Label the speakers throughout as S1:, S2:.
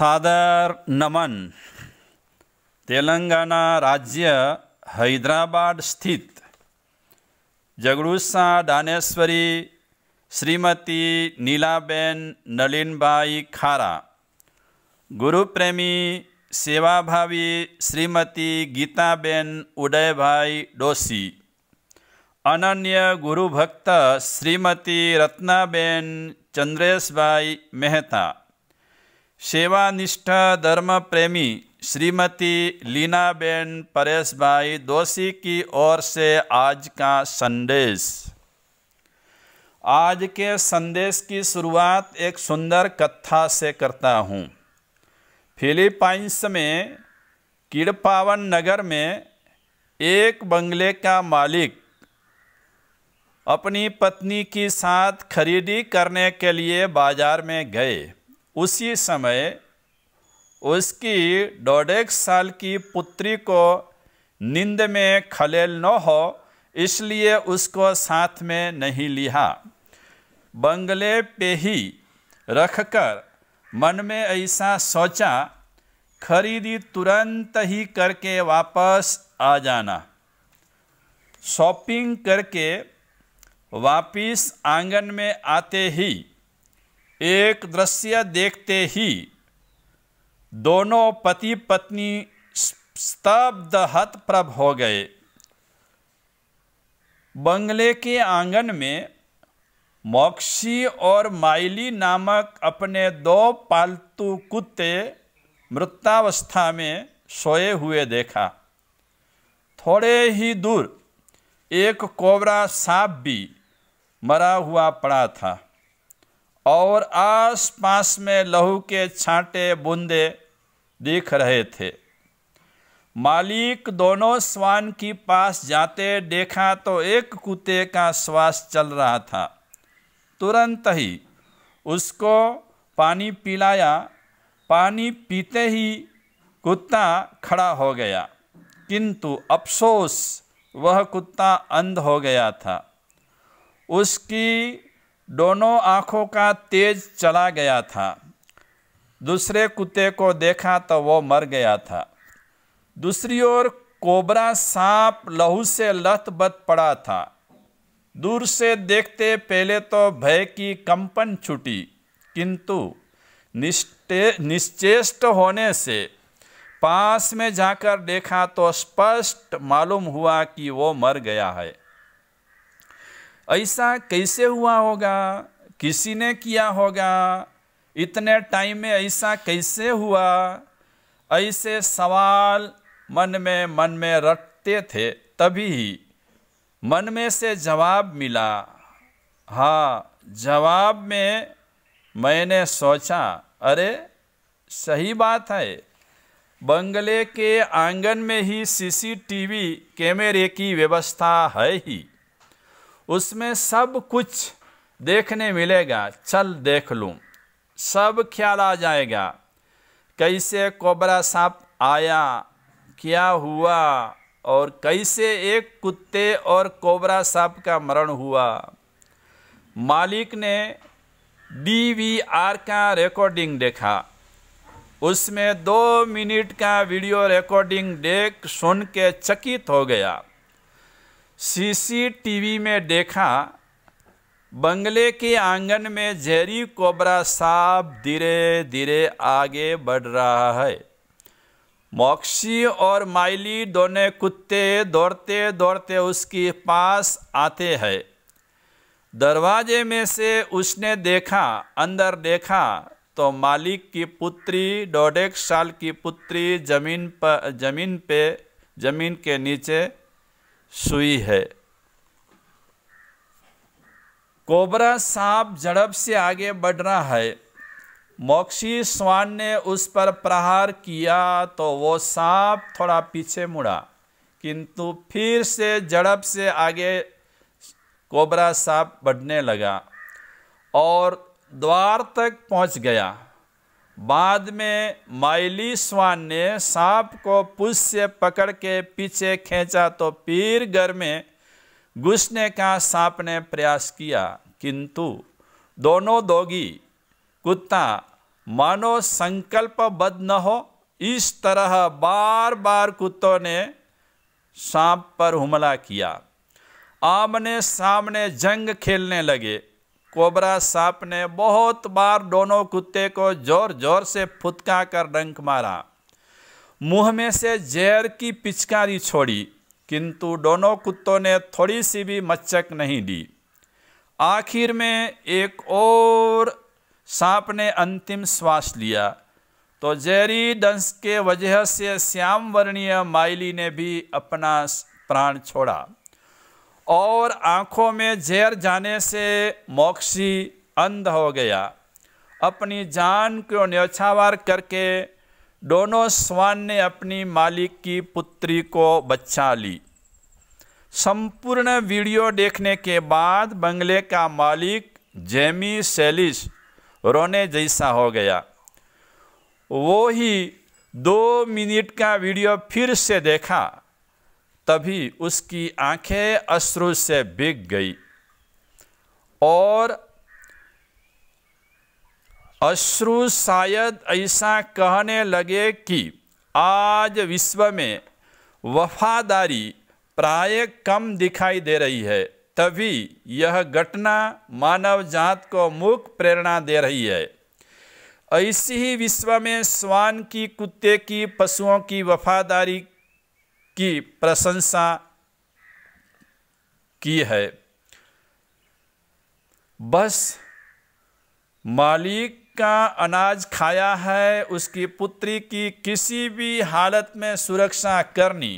S1: सादर नमन तेलंगाना राज्य हैदराबाद स्थित जगड़ूसा दानेश्वरी श्रीमती नीलाबेन नलिनबाई खारा गुरुप्रेमी सेवाभावी श्रीमती गीताबेन उदयभाई डोसी अनन्य गुरुभक्त श्रीमती रत्नाबेन भाई मेहता सेवानिष्ठ धर्म प्रेमी श्रीमती लीनाबेन परेश भाई दोषी की ओर से आज का संदेश आज के संदेश की शुरुआत एक सुंदर कथा से करता हूँ फिलीपाइंस में किड़पावन नगर में एक बंगले का मालिक अपनी पत्नी के साथ खरीदी करने के लिए बाजार में गए उसी समय उसकी डोडेक साल की पुत्री को नींद में खलेल न हो इसलिए उसको साथ में नहीं लिया बंगले पे ही रखकर मन में ऐसा सोचा खरीदी तुरंत ही करके वापस आ जाना शॉपिंग करके वापिस आंगन में आते ही एक दृश्य देखते ही दोनों पति पत्नी स्तब्ध हतप्रभ हो गए बंगले के आंगन में मौक्षी और माइली नामक अपने दो पालतू कुत्ते मृतावस्था में सोए हुए देखा थोड़े ही दूर एक कोबरा सांप भी मरा हुआ पड़ा था और आस पास में लहू के छांटे बूंदे दिख रहे थे मालिक दोनों स्वान की पास जाते देखा तो एक कुत्ते का श्वास चल रहा था तुरंत ही उसको पानी पिलाया पानी पीते ही कुत्ता खड़ा हो गया किंतु अफसोस वह कुत्ता अंध हो गया था उसकी दोनों आँखों का तेज चला गया था दूसरे कुत्ते को देखा तो वो मर गया था दूसरी ओर कोबरा सांप लहू से लथबथ पड़ा था दूर से देखते पहले तो भय की कंपन छुटी किंतु निश्चेष्ट होने से पास में जाकर देखा तो स्पष्ट मालूम हुआ कि वो मर गया है ऐसा कैसे हुआ होगा किसी ने किया होगा इतने टाइम में ऐसा कैसे हुआ ऐसे सवाल मन में मन में रटते थे तभी मन में से जवाब मिला हाँ जवाब में मैंने सोचा अरे सही बात है बंगले के आंगन में ही सीसीटीवी कैमरे की व्यवस्था है ही उसमें सब कुछ देखने मिलेगा चल देख लूँ सब ख्याल आ जाएगा कैसे कोबरा सांप आया क्या हुआ और कैसे एक कुत्ते और कोबरा सांप का मरण हुआ मालिक ने डीवीआर का रिकॉर्डिंग देखा उसमें दो मिनट का वीडियो रिकॉर्डिंग देख सुन के चकित हो गया सीसीटीवी में देखा बंगले के आंगन में जहरी कोबरा सांप धीरे धीरे आगे बढ़ रहा है मौक्सी और माइली दोनों कुत्ते दौड़ते दौड़ते उसके पास आते हैं दरवाजे में से उसने देखा अंदर देखा तो मालिक की पुत्री डोडेक साल की पुत्री जमीन पर जमीन पे जमीन के नीचे सुई है कोबरा सांप झड़प से आगे बढ़ रहा है मोक्षी स्वान ने उस पर प्रहार किया तो वो सांप थोड़ा पीछे मुड़ा किंतु फिर से झड़प से आगे कोबरा सांप बढ़ने लगा और द्वार तक पहुंच गया बाद में माइली स्वान ने सांप को पुश से पकड़ के पीछे खींचा तो पीर घर में घुसने का सांप ने प्रयास किया किंतु दोनों दोगी कुत्ता मानो संकल्पबद्ध न हो इस तरह बार बार कुत्तों ने सांप पर हमला किया आमने सामने जंग खेलने लगे कोबरा सांप ने बहुत बार दोनों कुत्ते को जोर जोर से फुतका कर डंक मारा मुंह में से जहर की पिचकारी छोड़ी किंतु दोनों कुत्तों ने थोड़ी सी भी मच्छक नहीं दी आखिर में एक और सांप ने अंतिम श्वास लिया तो जहरी दंश के वजह से श्याम वर्णीय माइली ने भी अपना प्राण छोड़ा और आंखों में जहर जाने से मोक्षी अंध हो गया अपनी जान को न्यौछावार करके दोनों स्वान ने अपनी मालिक की पुत्री को बच्चा ली संपूर्ण वीडियो देखने के बाद बंगले का मालिक जेमी सेलिस रोने जैसा हो गया वो ही दो मिनट का वीडियो फिर से देखा तभी उसकी आंखें अश्रु से बिक गई और अश्रु शायद ऐसा कहने लगे कि आज विश्व में वफादारी प्राय कम दिखाई दे रही है तभी यह घटना मानव जात को मुख्य प्रेरणा दे रही है ऐसी ही विश्व में स्वान की कुत्ते की पशुओं की वफादारी की प्रशंसा की है बस मालिक का अनाज खाया है उसकी पुत्री की किसी भी हालत में सुरक्षा करनी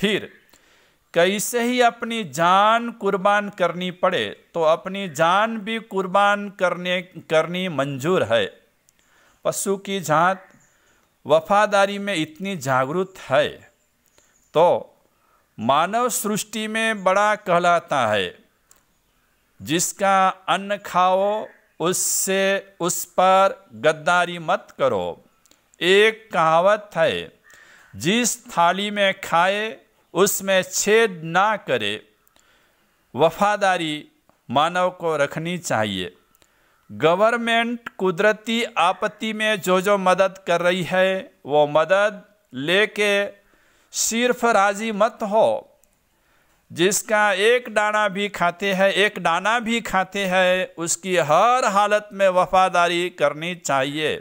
S1: फिर कैसे ही अपनी जान कुर्बान करनी पड़े तो अपनी जान भी कुर्बान करने करनी मंजूर है पशु की जात वफादारी में इतनी जागरूक है तो मानव सृष्टि में बड़ा कहलाता है जिसका अन्न खाओ उससे उस पर गद्दारी मत करो एक कहावत है जिस थाली में खाए उसमें छेद ना करे वफादारी मानव को रखनी चाहिए गवर्नमेंट कुदरती आपत्ति में जो जो मदद कर रही है वो मदद लेके सिर्फ राजी मत हो जिसका एक दाना भी खाते हैं एक दाना भी खाते हैं उसकी हर हालत में वफादारी करनी चाहिए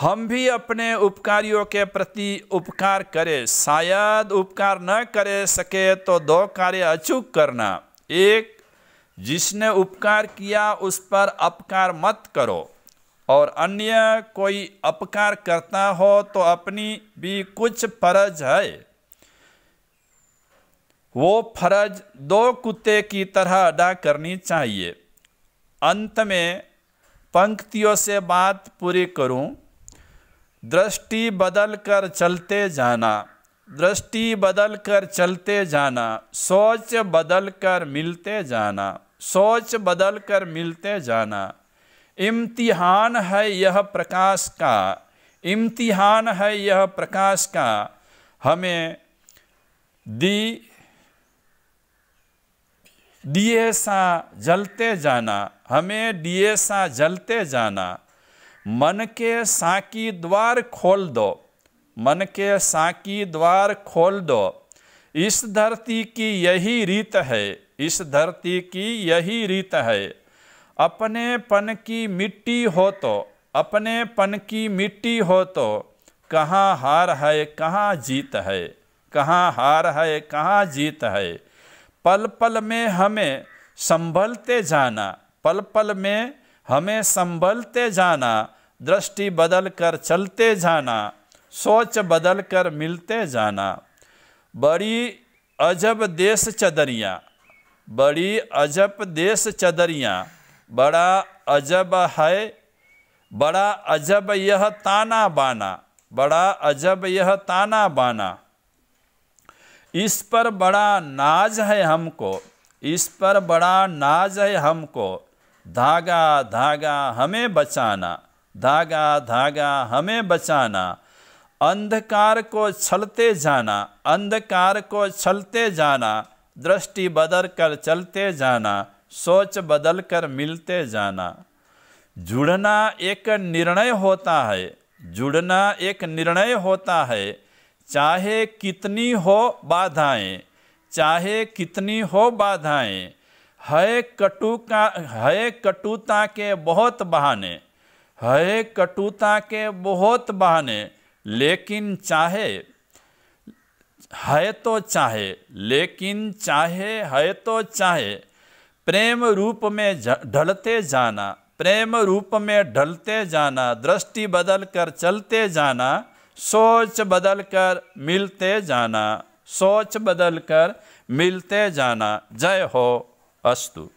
S1: हम भी अपने उपकारियों के प्रति उपकार करें शायद उपकार न करे सके तो दो कार्य अचूक करना एक जिसने उपकार किया उस पर अपकार मत करो और अन्य कोई अपकार करता हो तो अपनी भी कुछ फर्ज है वो फर्ज दो कुत्ते की तरह अदा करनी चाहिए अंत में पंक्तियों से बात पूरी करूं दृष्टि बदल कर चलते जाना दृष्टि बदल कर चलते जाना सोच बदल कर मिलते जाना सोच बदल कर मिलते जाना इम्तिहान है यह प्रकाश का इम्तिहान है यह प्रकाश का हमें दी दिए सा जलते जाना हमें दिए सा जलते जाना मन के साकी द्वार खोल दो मन के साकी द्वार खोल दो इस धरती की यही रीत है इस धरती की यही रीत है अपने पन की मिट्टी हो तो अपने पन की मिट्टी हो तो कहाँ हार है कहाँ जीत है कहाँ हार है कहाँ जीत है पल पल में हमें संभलते जाना पल पल में हमें संभलते जाना दृष्टि बदल कर चलते जाना सोच बदल कर मिलते जाना बड़ी अजब देश चदरियाँ बड़ी अजब देश चदरियाँ बड़ा अजब है बड़ा अजब यह ताना बाना बड़ा अजब यह ताना बाना इस पर बड़ा नाज है हमको इस पर बड़ा नाज है हमको धागा धागा हमें बचाना धागा धागा हमें बचाना अंधकार को छलते जाना अंधकार को छलते जाना दृष्टि बदल कर चलते जाना सोच बदल कर मिलते जाना जुड़ना एक निर्णय होता है जुड़ना एक निर्णय होता है चाहे कितनी हो बाधाएं चाहे कितनी हो बाधाएं है कटु का है कटुता के बहुत बहाने है कटुता के बहुत बहाने लेकिन चाहे है तो चाहे लेकिन चाहे है तो चाहे प्रेम रूप में ढलते जाना प्रेम रूप में ढलते जाना दृष्टि बदल कर चलते जाना सोच बदल कर मिलते जाना सोच बदल कर मिलते जाना जय हो अस्तु